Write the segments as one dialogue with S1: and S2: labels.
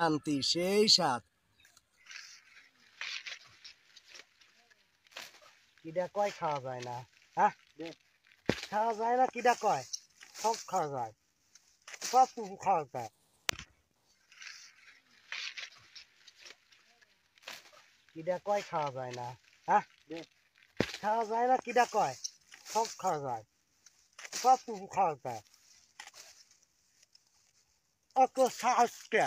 S1: শান্তি সেই স্বাদ কিডা কয় খাওয়া যায় না হ্যাঁ খাওয়া যায় না কিডা কয় সব খাওয়া যায় সব খাওয়া যায় কিডা কয় খাওয়া যায় না হ্যাঁ খাওয়া যায় না কিডা কয় সব খাওয়া যায় সব কিছু খাওয়া যায় অত সাহসটা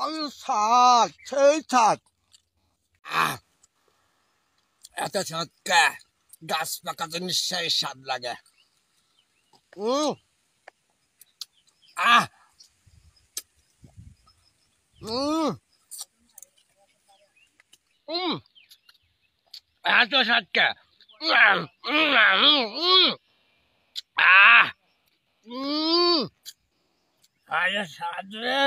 S1: আমি সাত সেই সাত এত সাতকে গাছ পাকাতে নিশ্চয়ই স্বাদ লাগে আহ এত সাতকে আহ সাত রে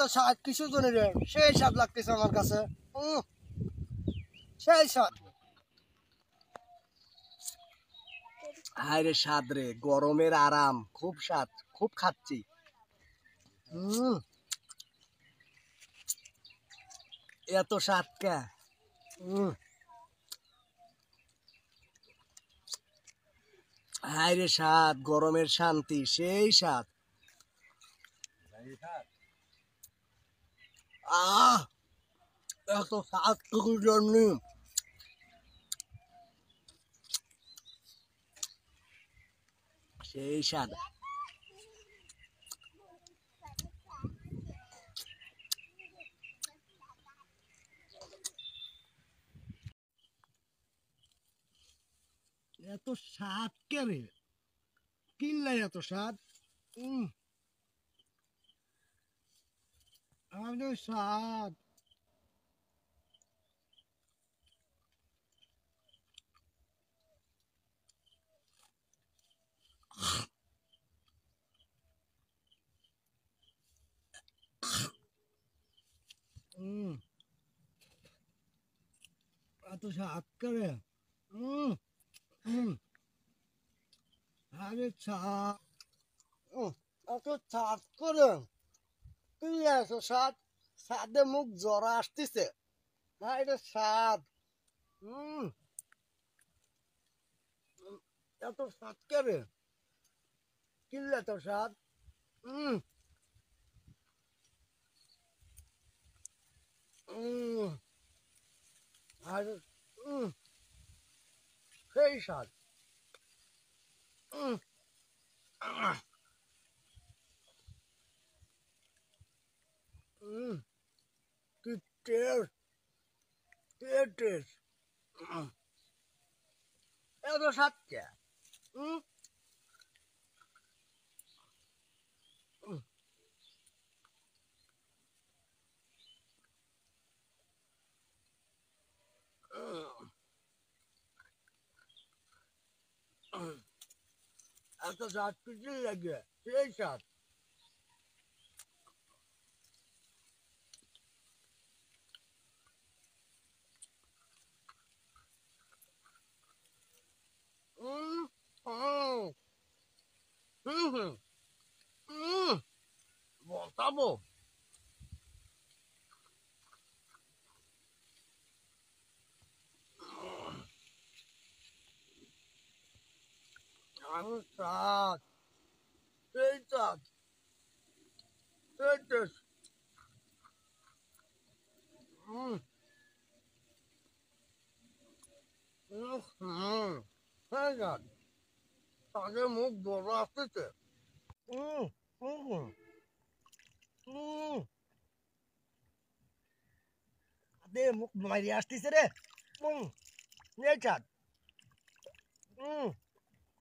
S1: তো সাত কিছু জনের সেই সাত লাগতেছে আমার কাছে সেই সাত হায় রে স্বাদ রে গরমের আরাম খুব স্বাদ খুব খাচ্ছি হুম এত স্বাদ কে হুম হায়রে সাত গরমের শান্তি সেই সাত আহ সেই সাদা এত স্বাদ কেরে কিনলাই এত স্বাদ আমাদের স্বাদ 음. 아, 또 자, 아까래. 음. আরে ছাদ ও অত ছাদ করে তুই আছো ছাদ ছাদে মুখ জ্বর আসতেছে না এটা ছাদ হুম এত ছাদ করে কিল্লা তো সাদ হুম হুম আর হুম beijado. Hum. Hum. Que Deus. Que Deus. Hum. Eu não sabia. É. Hum. এত সাত কিছু লাগে সেই সাত Uhum. Uhum. Uhum. Bom, tá bom. মানুষ চাষ সেই চাষ সেই মুখ বড় আসতেছে হুম হুম হুম দে মুখ মারি আসতেছে রে হুম নে চাঁদ হম